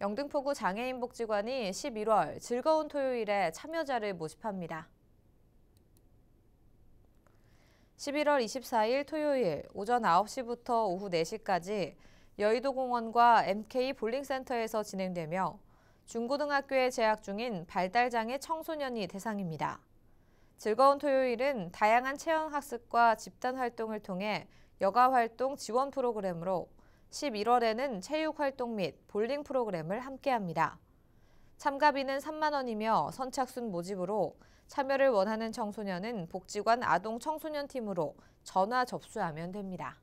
영등포구 장애인복지관이 11월 즐거운 토요일에 참여자를 모집합니다. 11월 24일 토요일 오전 9시부터 오후 4시까지 여의도공원과 MK 볼링센터에서 진행되며 중고등학교에 재학 중인 발달장애 청소년이 대상입니다. 즐거운 토요일은 다양한 체험학습과 집단활동을 통해 여가활동 지원 프로그램으로 11월에는 체육활동 및 볼링 프로그램을 함께합니다. 참가비는 3만 원이며 선착순 모집으로 참여를 원하는 청소년은 복지관 아동청소년팀으로 전화 접수하면 됩니다.